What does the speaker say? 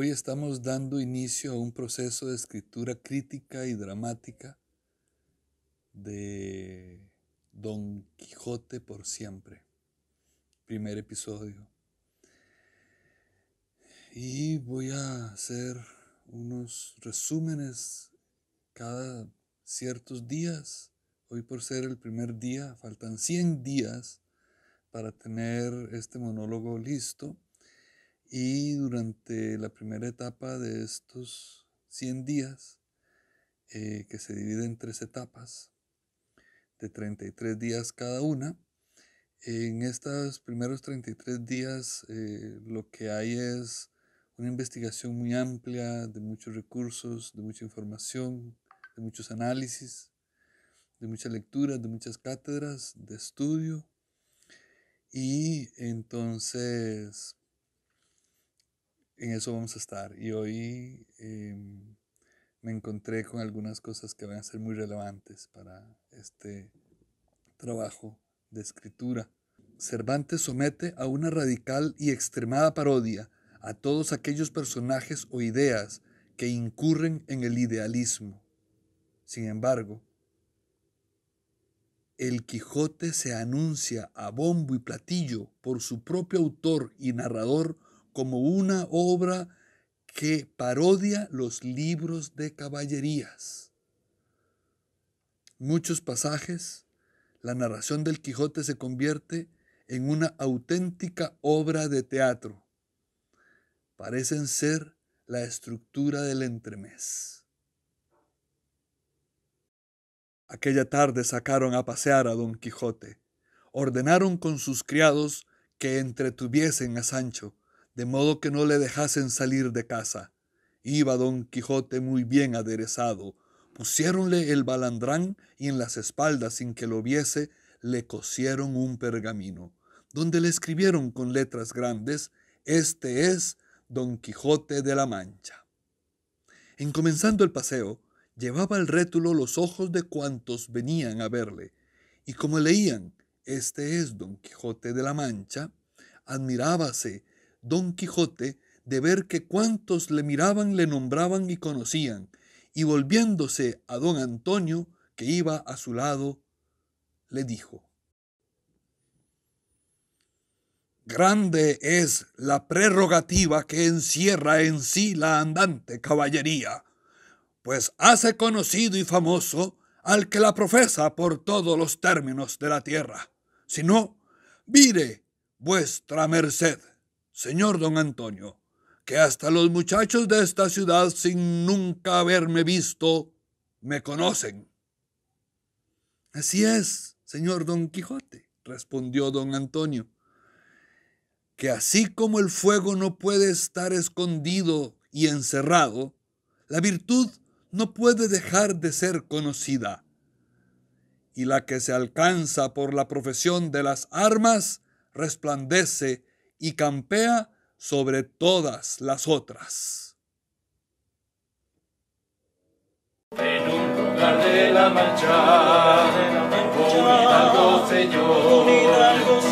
Hoy estamos dando inicio a un proceso de escritura crítica y dramática de Don Quijote por siempre. Primer episodio. Y voy a hacer unos resúmenes cada ciertos días. Hoy por ser el primer día, faltan 100 días para tener este monólogo listo y durante la primera etapa de estos 100 días, eh, que se divide en tres etapas, de 33 días cada una, en estos primeros 33 días eh, lo que hay es una investigación muy amplia de muchos recursos, de mucha información, de muchos análisis, de muchas lecturas, de muchas cátedras, de estudio. Y entonces en eso vamos a estar. Y hoy em, me encontré con algunas cosas que van a ser muy relevantes para este trabajo de escritura. Cervantes somete a una radical y extremada parodia a todos aquellos personajes o ideas que incurren en el idealismo. Sin embargo, el Quijote se anuncia a bombo y platillo por su propio autor y narrador como una obra que parodia los libros de caballerías. Muchos pasajes, la narración del Quijote se convierte en una auténtica obra de teatro. Parecen ser la estructura del entremés. Aquella tarde sacaron a pasear a don Quijote. Ordenaron con sus criados que entretuviesen a Sancho de modo que no le dejasen salir de casa. Iba don Quijote muy bien aderezado. Pusiéronle el balandrán y en las espaldas, sin que lo viese, le cosieron un pergamino, donde le escribieron con letras grandes, Este es Don Quijote de la Mancha. En comenzando el paseo, llevaba el rétulo los ojos de cuantos venían a verle, y como leían, Este es Don Quijote de la Mancha, admirábase don Quijote de ver que cuantos le miraban le nombraban y conocían, y volviéndose a don Antonio, que iba a su lado, le dijo, Grande es la prerrogativa que encierra en sí la andante caballería, pues hace conocido y famoso al que la profesa por todos los términos de la tierra. Si no, mire vuestra merced. Señor don Antonio, que hasta los muchachos de esta ciudad, sin nunca haberme visto, me conocen. Así es, señor don Quijote, respondió don Antonio, que así como el fuego no puede estar escondido y encerrado, la virtud no puede dejar de ser conocida. Y la que se alcanza por la profesión de las armas resplandece y campea sobre todas las otras. En un lugar de la mancha, de un hidalgo señor, un hidalgo señor